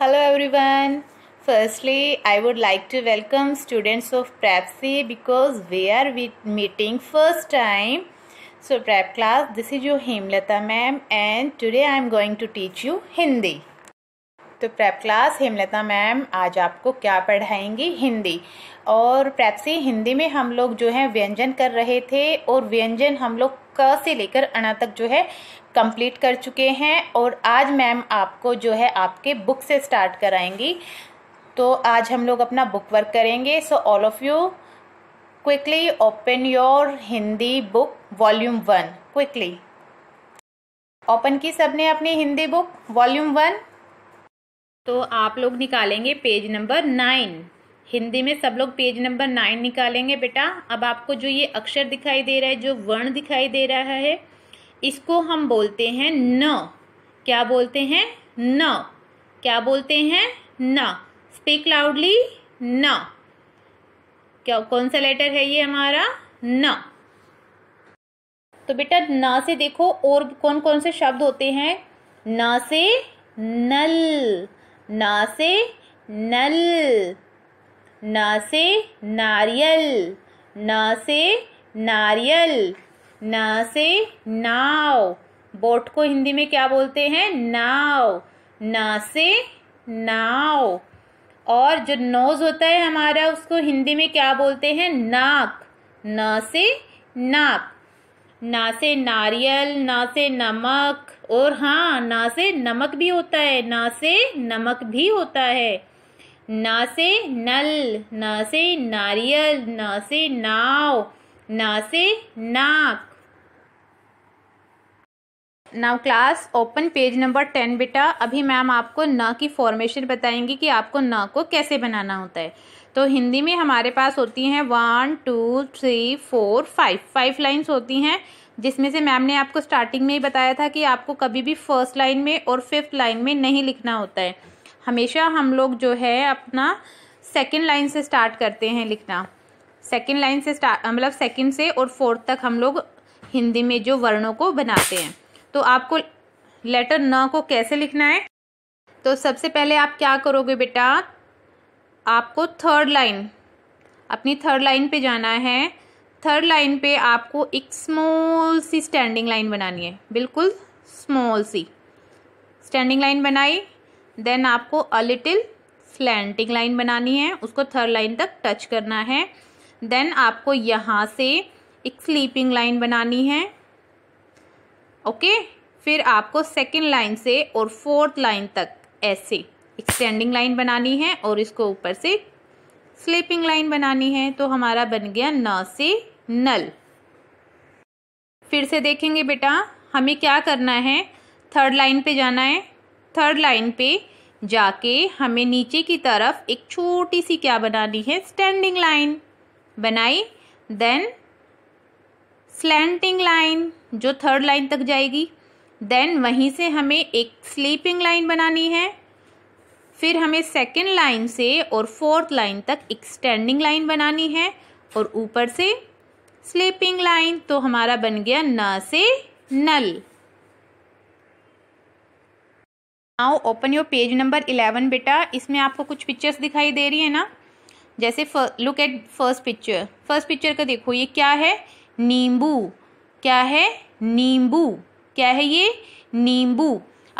Hello everyone. Firstly, I would like to welcome students of PrepC because we are meeting first time. So prep class, this is your Himlata ma'am and today I am going to teach you Hindi. तो prep class Hemlata ma'am आज आपको क्या पढ़ाएंगी हिंदी और prep से हिंदी में हम लोग जो है व्यंजन कर रहे थे और व्यंजन हम लोग क से लेकर अणा तक जो है कंप्लीट कर चुके हैं और आज मैम आपको जो है आपके बुक से स्टार्ट कराएंगी तो आज हम लोग अपना बुक वर्क करेंगे so all of you quickly open your Hindi book volume one quickly open की सबने अपनी हिंदी बुक वॉल्यूम वन तो आप लोग निकालेंगे पेज नंबर नाइन हिंदी में सब लोग पेज नंबर नाइन निकालेंगे बेटा अब आपको जो ये अक्षर दिखाई दे रहा है जो वर्ण दिखाई दे रहा है इसको हम बोलते हैं न क्या बोलते हैं न क्या बोलते हैं न स्पीक लाउडली न क्या कौन सा लेटर है ये हमारा न तो बेटा न से देखो और कौन कौन से शब्द होते हैं न से नल ना से नल ना से नारियल ना से नारियल ना से नाव बोट को हिंदी में क्या बोलते हैं नाव ना से नाव और जो नोज़ होता है हमारा उसको हिंदी में क्या बोलते हैं नाक ना से नाक ना से नारियल ना से नमक और हाँ ना से नमक भी होता है ना से नमक भी होता है ना से नल ना से नारियल ना से नाव ना से नाक now class open page number ten बेटा अभी मैम आपको ना की फॉर्मेशन बताएंगी कि आपको ना को कैसे बनाना होता है तो हिंदी में हमारे पास होती हैं one two three four five five lines होती हैं जिसमें से मैम ने आपको स्टार्टिंग में ही बताया था कि आपको कभी भी फर्स्ट लाइन में और फिफ्थ लाइन में नहीं लिखना होता है हमेशा हम लोग जो है अपना सेकेंड लाइन से स्टार्ट करते हैं लिखना सेकेंड लाइन से स्टार्ट मतलब सेकेंड से और फोर्थ तक हम लोग हिंदी में जो वर्णों को बनाते हैं तो आपको लेटर न को कैसे लिखना है तो सबसे पहले आप क्या करोगे बेटा आपको थर्ड लाइन अपनी थर्ड लाइन पे जाना है थर्ड लाइन पे आपको एक स्मॉल सी स्टैंडिंग लाइन बनानी है बिल्कुल स्मॉल सी स्टैंडिंग लाइन बनाई देन आपको अ लिटिल स्लैंडिंग लाइन बनानी है उसको थर्ड लाइन तक टच करना है देन आपको यहाँ से एक स्लीपिंग लाइन बनानी है ओके okay? फिर आपको सेकेंड लाइन से और फोर्थ लाइन तक ऐसे एक्सटेंडिंग लाइन बनानी है और इसको ऊपर से स्लीपिंग लाइन बनानी है तो हमारा बन गया न से नल फिर से देखेंगे बेटा हमें क्या करना है थर्ड लाइन पे जाना है थर्ड लाइन पे जाके हमें नीचे की तरफ एक छोटी सी क्या बनानी है स्टैंडिंग लाइन बनाई देन स्लैंटिंग लाइन जो थर्ड लाइन तक जाएगी देन वहीं से हमें एक स्लीपिंग लाइन बनानी है फिर हमें सेकेंड लाइन से और फोर्थ लाइन तक एक्सटेंडिंग लाइन बनानी है और ऊपर से स्लीपिंग लाइन तो हमारा बन गया न से नल now open your page number eleven बेटा इसमें आपको कुछ पिक्चर्स दिखाई दे रही है ना जैसे look at first picture first picture का देखो ये क्या है नींबू क्या है नींबू क्या है ये नींबू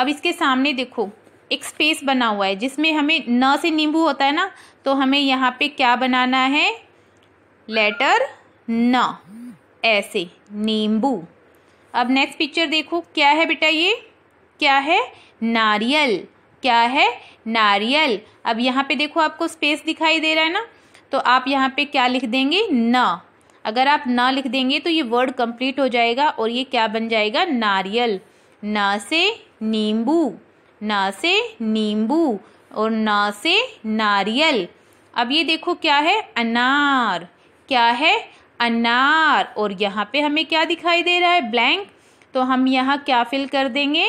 अब इसके सामने देखो एक स्पेस बना हुआ है जिसमें हमें न से नींबू होता है ना तो हमें यहाँ पे क्या बनाना है लेटर न ऐसे नींबू अब नेक्स्ट पिक्चर देखो क्या है बेटा ये क्या है नारियल क्या है नारियल अब यहाँ पे देखो आपको स्पेस दिखाई दे रहा है ना तो आप यहाँ पे क्या लिख देंगे न अगर आप न लिख देंगे तो ये वर्ड कंप्लीट हो जाएगा और ये क्या बन जाएगा नारियल न से नींबू ना से नींबू और ना से नारियल अब ये देखो क्या है अनार क्या है अनार और यहाँ पे हमें क्या दिखाई दे रहा है ब्लैंक तो हम यहाँ क्या फिल कर देंगे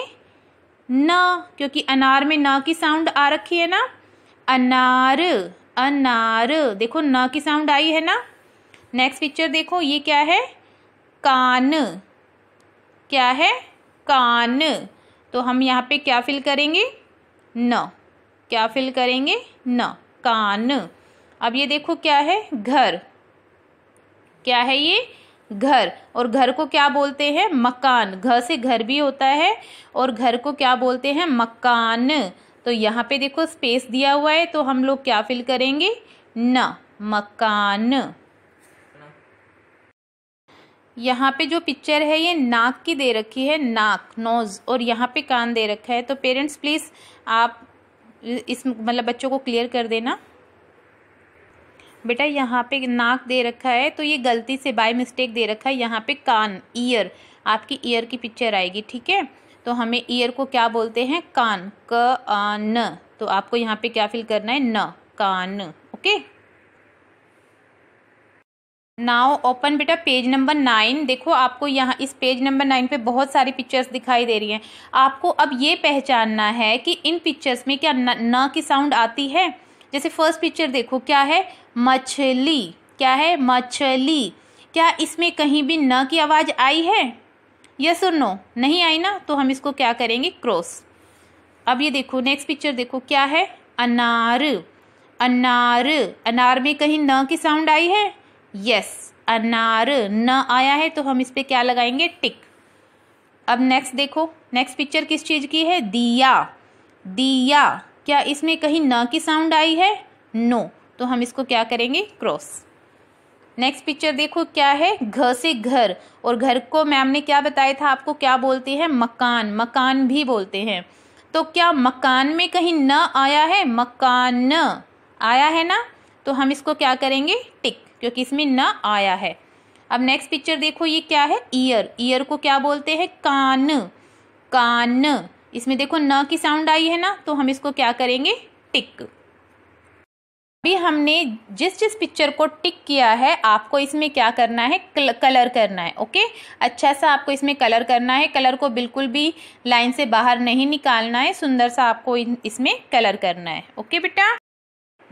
ना क्योंकि अनार में ना की साउंड आ रखी है ना अनार अनार देखो ना की साउंड आई है ना नेक्स्ट पिक्चर देखो ये क्या है कान क्या है कान तो हम यहाँ पे क्या फिल करेंगे न क्या फिल करेंगे न कान अब ये देखो क्या है घर क्या है ये घर और घर को क्या बोलते हैं मकान घर से घर भी होता है और घर को क्या बोलते हैं मकान तो यहाँ पे देखो स्पेस दिया हुआ है तो हम लोग क्या फिल करेंगे न मकान यहाँ पे जो पिक्चर है ये नाक की दे रखी है नाक नोज़ और यहाँ पे कान दे रखा है तो पेरेंट्स प्लीज़ आप इस मतलब बच्चों को क्लियर कर देना बेटा यहाँ पे नाक दे रखा है तो ये गलती से बाय मिस्टेक दे रखा है यहाँ पे कान ईयर आपकी ईयर की पिक्चर आएगी ठीक है तो हमें ईयर को क्या बोलते हैं कान क आ न तो आपको यहाँ पे क्या फिल करना है न कान ओके नाउ ओपन बेटा पेज नंबर नाइन देखो आपको यहाँ इस पेज नंबर नाइन पे बहुत सारी पिक्चर्स दिखाई दे रही हैं आपको अब ये पहचानना है कि इन पिक्चर्स में क्या न, न की साउंड आती है जैसे फर्स्ट पिक्चर देखो क्या है मछली क्या है मछली क्या इसमें कहीं भी न की आवाज़ आई है यह सुनो नो नहीं आई ना तो हम इसको क्या करेंगे क्रॉस अब ये देखो नेक्स्ट पिक्चर देखो क्या है अनार अनार अनार में कहीं न की साउंड आई है यस अनार न आया है तो हम इस पर क्या लगाएंगे टिक अब नेक्स्ट देखो नेक्स्ट पिक्चर किस चीज़ की है दिया दिया क्या इसमें कहीं न की साउंड आई है नो no. तो हम इसको क्या करेंगे क्रॉस नेक्स्ट पिक्चर देखो क्या है घ से घर और घर को मैम ने क्या बताया था आपको क्या बोलते हैं मकान मकान भी बोलते हैं तो क्या मकान में कहीं न आया है मकान आया है ना तो हम इसको क्या करेंगे टिक क्योंकि इसमें न आया है अब नेक्स्ट पिक्चर देखो ये क्या है ईयर ईयर को क्या बोलते हैं कान कान इसमें देखो न की साउंड आई है ना तो हम इसको क्या करेंगे टिक अभी हमने जिस जिस पिक्चर को टिक किया है आपको इसमें क्या करना है कल, कलर करना है ओके अच्छा सा आपको इसमें कलर करना है कलर को बिल्कुल भी लाइन से बाहर नहीं निकालना है सुंदर सा आपको इसमें कलर करना है ओके बेटा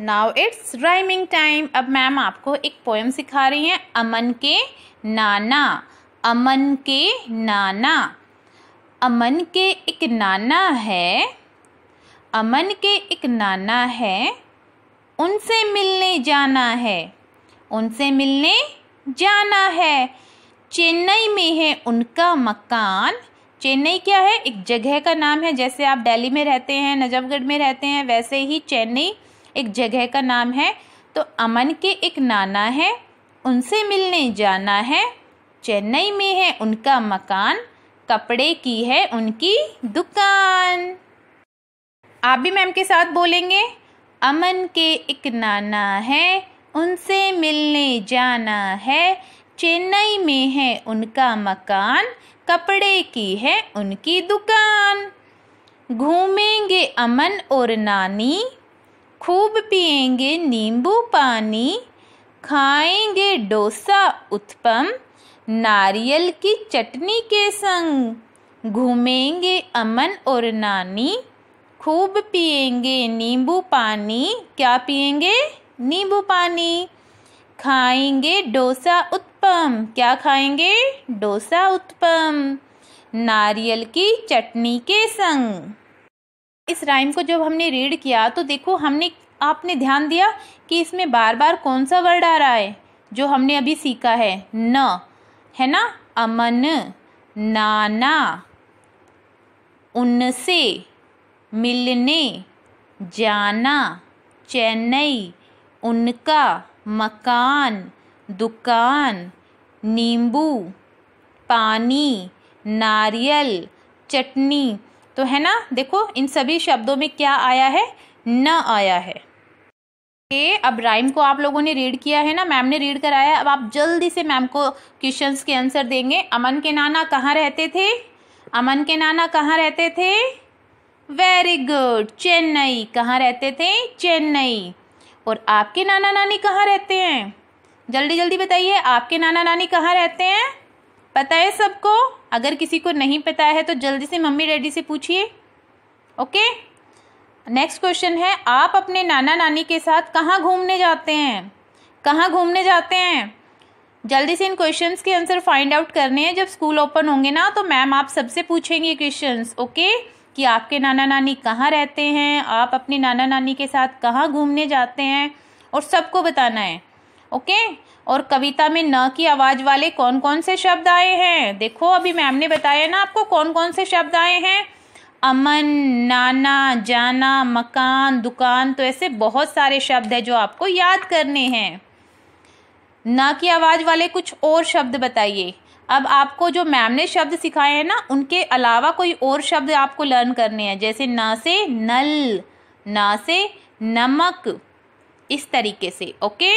नाउ इट्स राइमिंग टाइम अब मैम आपको एक पोएम सिखा रही हैं अमन के नाना अमन के नाना अमन के एक नाना है अमन के एक नाना है उनसे मिलने जाना है उनसे मिलने जाना है चेन्नई में है उनका मकान चेन्नई क्या है एक जगह का नाम है जैसे आप दिल्ली में रहते हैं नजफगढ़ में रहते हैं वैसे ही चेन्नई एक जगह का नाम है तो अमन के एक नाना है उनसे मिलने जाना है चेन्नई में है उनका मकान कपड़े की है उनकी दुकान आप भी मैम के साथ बोलेंगे अमन के एक नाना है उनसे मिलने जाना है चेन्नई में है उनका मकान कपड़े की है उनकी दुकान घूमेंगे अमन और नानी खूब पिएंगे नींबू पानी खाएंगे डोसा उत्पम नारियल की चटनी के संग घूमेंगे अमन और नानी खूब पिएंगे नींबू पानी क्या पिएंगे नींबू पानी खाएंगे डोसा उत्पम क्या खाएंगे डोसा उत्पम नारियल की चटनी के संग इस राइम को जब हमने रीड किया तो देखो हमने आपने ध्यान दिया कि इसमें बार बार कौन सा वर्ड आ रहा है जो हमने अभी सीखा है न है ना अमन नाना उनसे मिलने जाना चेन्नई उनका मकान दुकान नींबू पानी नारियल चटनी तो है ना देखो इन सभी शब्दों में क्या आया है न आया है ए, अब राइम को आप लोगों ने रीड किया है ना मैम ने रीड कराया अब आप जल्दी से मैम को क्वेश्चंस के आंसर देंगे अमन के नाना कहाँ रहते थे अमन के नाना कहाँ रहते थे वेरी गुड चेन्नई कहाँ रहते थे चेन्नई और आपके नाना नानी कहाँ रहते हैं जल्दी जल्दी बताइए आपके नाना नानी कहाँ रहते हैं पता है सबको अगर किसी को नहीं पता है तो जल्दी से मम्मी डैडी से पूछिए ओके नेक्स्ट क्वेश्चन है आप अपने नाना नानी के साथ कहाँ घूमने जाते हैं कहाँ घूमने जाते हैं जल्दी से इन क्वेश्चंस के आंसर फाइंड आउट करने हैं जब स्कूल ओपन होंगे ना तो मैम आप सबसे पूछेंगे क्वेश्चंस ओके कि आपके नाना नानी कहाँ रहते हैं आप अपने नाना नानी के साथ कहाँ घूमने जाते हैं और सबको बताना है ओके और कविता में न की आवाज़ वाले कौन कौन से शब्द आए हैं देखो अभी मैम ने बताया ना आपको कौन कौन से शब्द आए हैं अमन नाना जाना मकान दुकान तो ऐसे बहुत सारे शब्द हैं जो आपको याद करने हैं न की आवाज़ वाले कुछ और शब्द बताइए अब आपको जो मैम ने शब्द सिखाए हैं ना उनके अलावा कोई और शब्द आपको लर्न करने हैं जैसे ना से नल ना से नमक इस तरीके से ओके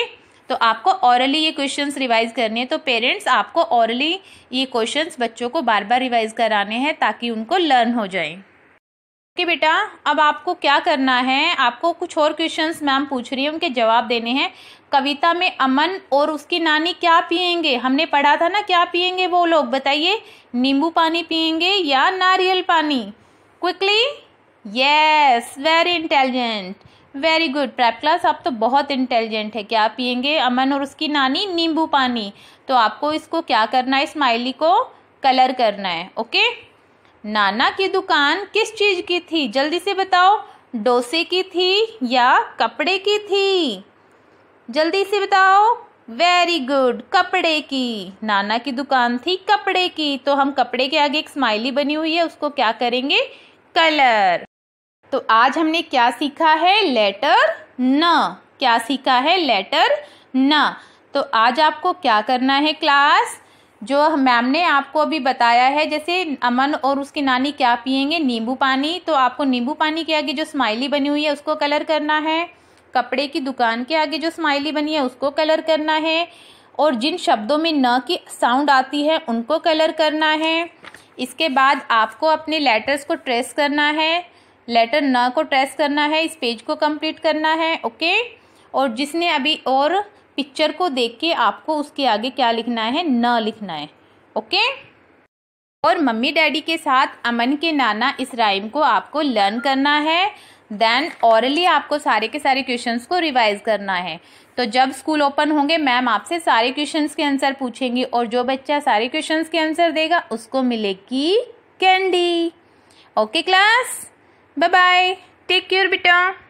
तो आपको ऑरली ये क्वेश्चंस रिवाइज करने हैं तो पेरेंट्स आपको ऑरली ये क्वेश्चंस बच्चों को बार बार रिवाइज कराने हैं ताकि उनको लर्न हो जाए ओके बेटा अब आपको क्या करना है आपको कुछ और क्वेश्चंस मैम पूछ रही है उनके जवाब देने हैं कविता में अमन और उसकी नानी क्या पियेंगे हमने पढ़ा था ना क्या पियेंगे वो लोग बताइए नींबू पानी पियेंगे या नारियल पानी quickly yes very intelligent very good prep class आप तो बहुत इंटेलिजेंट है क्या पियेंगे अमन और उसकी नानी नींबू पानी तो आपको इसको क्या करना है स्माइली को कलर करना है ओके नाना की दुकान किस चीज़ की थी जल्दी से बताओ डोसे की थी या कपड़े की थी जल्दी से बताओ वेरी गुड कपड़े की नाना की दुकान थी कपड़े की तो हम कपड़े के आगे एक स्माइली बनी हुई है उसको क्या करेंगे कलर तो आज हमने क्या सीखा है लेटर न क्या सीखा है लेटर न तो आज आपको क्या करना है क्लास जो मैम ने आपको अभी बताया है जैसे अमन और उसकी नानी क्या पियेंगे नींबू पानी तो आपको नींबू पानी के आगे जो स्माइली बनी हुई है उसको कलर करना है कपड़े की दुकान के आगे जो स्माइली बनी है उसको कलर करना है और जिन शब्दों में न की साउंड आती है उनको कलर करना है इसके बाद आपको अपने लेटर्स को ट्रेस करना है लेटर न को ट्रेस करना है इस पेज को कंप्लीट करना है ओके और जिसने अभी और पिक्चर को देख के आपको उसके आगे क्या लिखना है न लिखना है ओके और मम्मी डैडी के साथ अमन के नाना इस राइम को आपको लर्न करना है देन औरली आपको सारे के सारे क्वेश्चंस को रिवाइज करना है तो जब स्कूल ओपन होंगे मैम आपसे सारे क्वेश्चंस के आंसर पूछेंगी और जो बच्चा सारे क्वेश्चंस के आंसर देगा उसको मिलेगी candy okay class bye bye take care बेटा